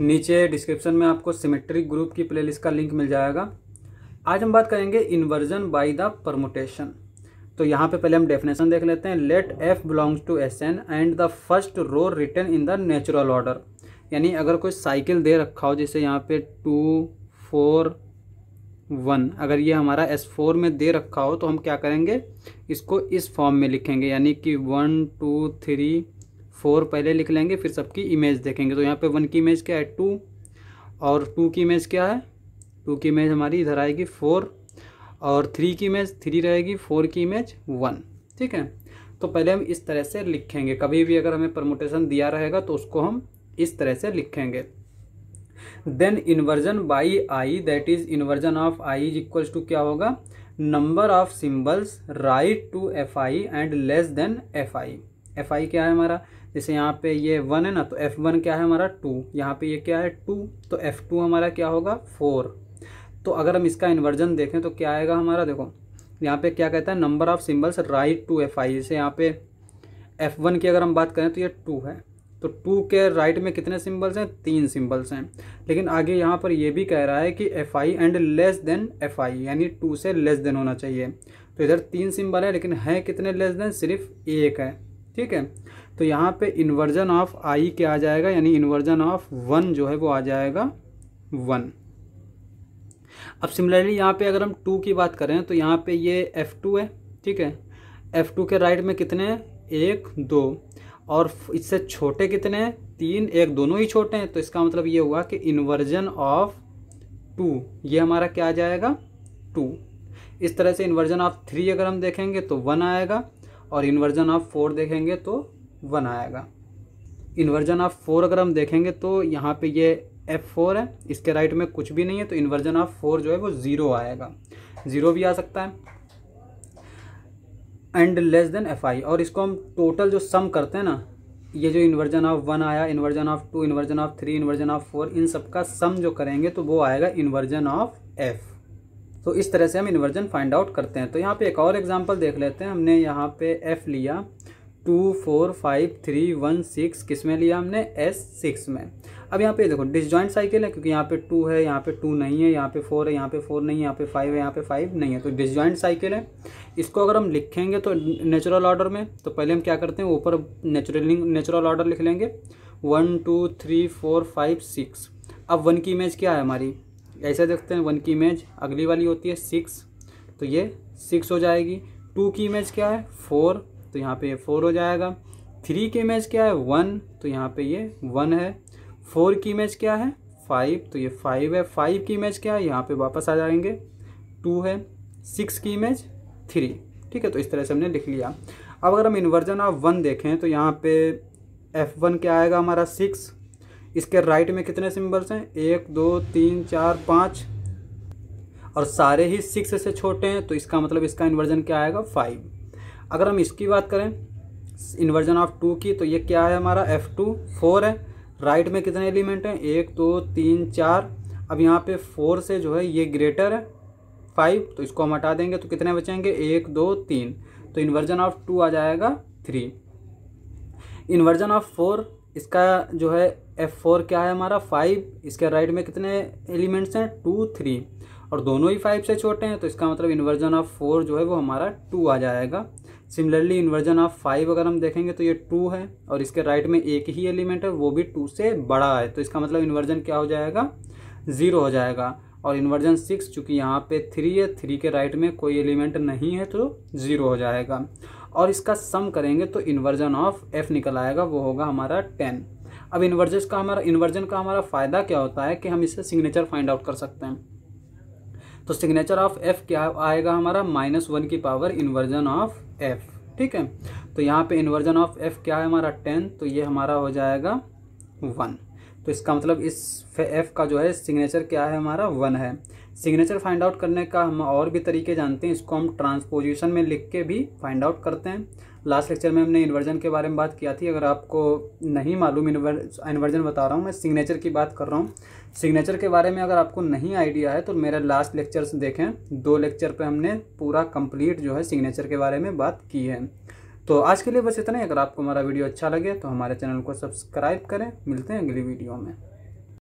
नीचे डिस्क्रिप्शन में आपको सिमेट्रिक ग्रुप की प्लेलिस्ट का लिंक मिल जाएगा आज हम बात करेंगे इन्वर्जन बाई द परमोटेशन तो यहाँ पे पहले हम डेफिनेशन देख लेते हैं let F belongs to S N and the first row written in the natural order यानी अगर कोई साइकिल दे रखा हो जैसे यहाँ पे टू फोर वन अगर ये हमारा एस फोर में दे रखा हो तो हम क्या करेंगे इसको इस फॉर्म में लिखेंगे यानी कि वन टू थ्री फोर पहले लिख लेंगे फिर सबकी इमेज देखेंगे तो यहाँ पे वन की इमेज क्या है टू और टू की इमेज क्या है टू की इमेज हमारी इधर आएगी फोर और थ्री की इमेज थ्री रहेगी फोर की इमेज वन ठीक है तो पहले हम इस तरह से लिखेंगे कभी भी अगर हमें प्रमोटेशन दिया रहेगा तो उसको हम इस तरह से लिखेंगे then inversion by I that is inversion of I is equals to क्या होगा number of symbols right to F I and less than F I F I क्या है हमारा जैसे यहाँ पे ये वन है ना तो एफ़ वन क्या है हमारा टू यहाँ पे ये क्या है टू तो एफ़ टू हमारा क्या होगा फोर तो अगर हम इसका इन्वर्जन देखें तो क्या आएगा हमारा देखो यहाँ पे क्या कहता है number of symbols right to F I जैसे यहाँ पे एफ़ वन की अगर हम बात करें तो ये टू है तो टू के राइट में कितने सिम्बल्स हैं तीन सिम्बल्स हैं लेकिन आगे यहाँ पर यह भी कह रहा है कि F I and less than F I यानी टू से लेस देन होना चाहिए तो इधर तीन सिम्बल है लेकिन हैं कितने लेस देन सिर्फ एक है ठीक है तो यहाँ पे इन्वर्जन ऑफ आई क्या आ जाएगा यानी इन्वर्जन ऑफ वन जो है वो आ जाएगा वन अब सिमिलरली यहाँ पे अगर हम टू की बात करें तो यहाँ पे ये एफ़ टू है ठीक है एफ़ टू के राइट में कितने हैं एक दो और इससे छोटे कितने हैं तीन एक दोनों ही छोटे हैं तो इसका मतलब ये हुआ कि इन्वर्जन ऑफ टू ये हमारा क्या आ जाएगा टू इस तरह से इन्वर्जन ऑफ थ्री अगर हम देखेंगे तो वन आएगा और इन्वर्जन ऑफ फोर देखेंगे तो वन आएगा इन्वर्जन ऑफ फोर अगर हम देखेंगे तो यहाँ पे ये एफ फोर है इसके राइट में कुछ भी नहीं है तो इन्वर्जन ऑफ फोर जो है वो ज़ीरो आएगा ज़ीरो भी आ सकता है and less than F I और इसको हम टोटल जो सम करते हैं ना ये जो इन्वर्जन ऑफ वन आया inversion of two inversion of three inversion of four इन सब का सम जो करेंगे तो वो आएगा इन्वर्जन ऑफ एफ़ तो इस तरह से हम इन्वर्जन फाइंड आउट करते हैं तो यहाँ पे एक और एग्जांपल देख लेते हैं हमने यहाँ पे एफ़ लिया two four five three one six किस में लिया हमने एस सिक्स में अब यहाँ पे देखो डिसजॉइंट साइकिल है क्योंकि यहाँ पे टू है यहाँ पे टू नहीं है यहाँ पे फोर है यहाँ पे फोर नहीं है यहाँ पे फाइव है यहाँ पे फाइव नहीं है तो डिसजॉइंट साइकिल है इसको अगर हम लिखेंगे तो नेचुरल ऑर्डर में तो पहले हम क्या करते हैं ऊपर नेचुरलिंग नेचुरल ऑर्डर लिख लेंगे one two three four five six अब वन की इमेज क्या है हमारी ऐसे देखते हैं वन की इमेज अगली वाली होती है सिक्स तो ये सिक्स हो जाएगी टू की इमेज क्या है फोर तो यहाँ पे ये फोर हो जाएगा थ्री की इमेज क्या है वन तो यहाँ पे ये वन है फोर की इमेज क्या है फाइव तो ये फाइव है फाइव की इमेज क्या है यहाँ पे वापस आ जाएंगे टू है सिक्स की इमेज थ्री ठीक है तो इस तरह से हमने लिख लिया अब अगर हम इन्वर्जन ऑफ वन देखें तो यहाँ पे एफ वन क्या आएगा हमारा सिक्स इसके राइट में कितने सिम्बल्स हैं एक दो तीन चार पाँच और सारे ही सिक्स से छोटे हैं तो इसका मतलब इसका इन्वर्जन क्या आएगा फाइव अगर हम इसकी बात करें इन्वर्जन ऑफ टू की तो ये क्या है हमारा एफ़ टू फोर है राइट में कितने एलिमेंट हैं एक दो तीन चार अब यहाँ पे फोर से जो है ये ग्रेटर है फाइव तो इसको हम हटा देंगे तो कितने बचेंगे एक दो तीन तो इन्वर्जन ऑफ टू आ जाएगा थ्री इन्वर्जन ऑफ फोर इसका जो है एफ फोर क्या है हमारा फाइव इसके राइट में कितने एलिमेंट्स हैं टू थ्री और दोनों ही फाइव से छोटे हैं तो इसका मतलब इन्वर्जन ऑफ फोर जो है वो हमारा टू आ जाएगा सिमिलरली इन्वर्जन ऑफ फाइव अगर हम देखेंगे तो ये टू है और इसके राइट में एक ही एलिमेंट है वो भी टू से बड़ा है तो इसका मतलब इन्वर्जन क्या हो जाएगा ज़ीरो हो जाएगा और इन्वर्जन सिक्स चूँकि यहाँ पे थ्री है थ्री के राइट में कोई एलिमेंट नहीं है तो ज़ीरो हो जाएगा और इसका सम करेंगे तो इन्वर्जन ऑफ एफ निकल आएगा वो होगा हमारा टेन अब इन्वर्जन का हमारा इन्वर्जन का हमारा फ़ायदा क्या होता है कि हम इससे सिग्नेचर फाइंड आउट कर सकते हैं तो सिग्नेचर ऑफ एफ क्या आएगा हमारा माइनस वन की पावर इन्वर्जन ऑफ एफ ठीक है तो यहाँ पे इन्वर्जन ऑफ एफ क्या है हमारा टेन तो ये हमारा हो जाएगा वन तो इसका मतलब इस एफ़ का जो है सिग्नेचर क्या है हमारा वन है सिग्नेचर फाइंड आउट करने का हम और भी तरीके जानते हैं इसको हम ट्रांसपोजिशन में लिख के भी फाइंड आउट करते हैं लास्ट लेक्चर में हमने इन्वर्जन के बारे में बात किया थी अगर आपको नहीं मालूम इन्वर्जन बता रहा हूँ मैं सिग्नेचर की बात कर रहा हूँ सिग्नेचर के बारे में अगर आपको नहीं आइडिया है तो मेरे लास्ट लेक्चर्स देखें दो लेक्चर पर हमने पूरा कंप्लीट जो है सिग्नेचर के बारे में बात की है तो आज के लिए बस इतना ही अगर आपको हमारा वीडियो अच्छा लगे तो हमारे चैनल को सब्सक्राइब करें मिलते हैं अगली वीडियो में